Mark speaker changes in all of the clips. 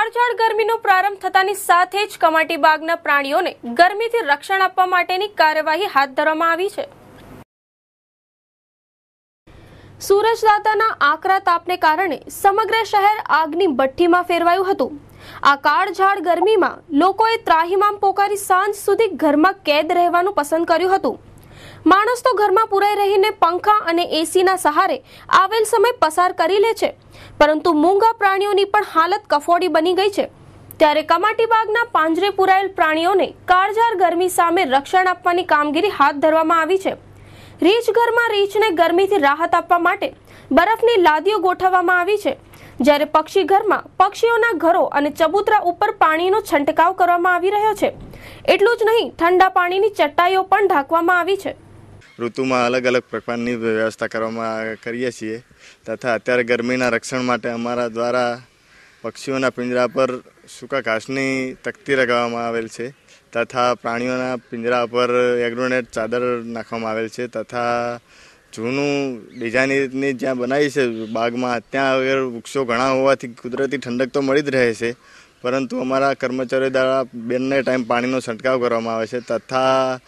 Speaker 1: કાળઝાળ ગરમીનો પ્રારંભ થતાની સાથે જ કમાટી બાગના પ્રાણીઓને ગરમીથી રક્ષણ આપવા માટેની કાર્યવાહી હાથ ધરવામાં આવી છે સૂરજદાતાના આકરા તાપને કારણે સમગ્ર શહેર આગની ભઠ્ઠીમાં ફેરવાયું હતું આ કાળઝાળ ગરમીમાં લોકોએ ત્રાહિમામ પોકારી સાંજ સુધી ઘરમાં કેદ રહેવાનું પસંદ કર્યું હતું માણસ તો ઘરમાં પુરાઈ રહીને પંખા અને એસીના સહારે આવેલ સમય પસાર કરી લે છે પરંતુ મૂંગા પ્રાણીઓની પણ હાલત કફોડી બની ગઈ છે ત્યારે કમાટીબાગના પાંજરે પુરાયેલ પ્રાણીઓને કાળઝાર ગરમી સામે રક્ષણ આપવાની કામગીરી હાથ ધરવામાં આવી છે રીંછ ઘરમાં રીંછને ગરમીથી રાહત આપવા માટે બરફની લાદીઓ ગોઠવવામાં આવી છે જ્યારે પક્ષી ઘરમાં પક્ષીઓના ઘરો અને ચબુતરા ઉપર પાણીનો છંટકાવ કરવામાં આવી રહ્યો છે એટલું જ નહીં ઠંડા પાણીની ચટાઈઓ પણ ઢાંકવામાં આવી છે
Speaker 2: ઋતુમાં અલગ અલગ પ્રકારની વ્યવસ્થા કરવામાં કરીએ છીએ તથા અત્યારે ગરમીના રક્ષણ માટે અમારા દ્વારા પક્ષીઓના પિંજરા પર સૂકા ઘાસની તકતી લગાવવામાં આવેલ છે તથા પ્રાણીઓના પિંજરા પર એગ્રોનેટ ચાદર નાખવામાં આવેલ છે તથા જૂનું ડિઝાઇનની જ્યાં બનાવી છે બાગમાં ત્યાં આગળ વૃક્ષો ઘણા હોવાથી કુદરતી ઠંડક તો મળી જ રહે છે પરંતુ અમારા કર્મચારીઓ દ્વારા બંને ટાઈમ પાણીનો છંટકાવ કરવામાં આવે છે તથા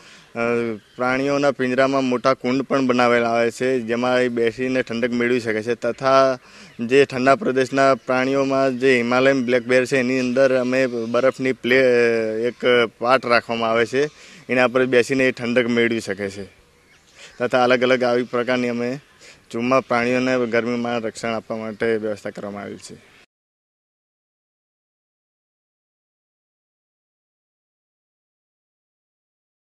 Speaker 2: પ્રાણીઓના પિંજરામાં મોટા કુંડ પણ બનાવેલા આવે છે જેમાં એ બેસીને ઠંડક મેળવી શકે છે તથા જે ઠંડા પ્રદેશના પ્રાણીઓમાં જે હિમાલયન બ્લેક બેર છે એની અંદર અમે બરફની પ્લે એક પાટ રાખવામાં આવે છે એના પર બેસીને એ ઠંડક મેળવી શકે છે તથા અલગ અલગ આવી પ્રકારની અમે ચૂમમાં પ્રાણીઓને ગરમીમાં રક્ષણ આપવા માટે વ્યવસ્થા કરવામાં આવી છે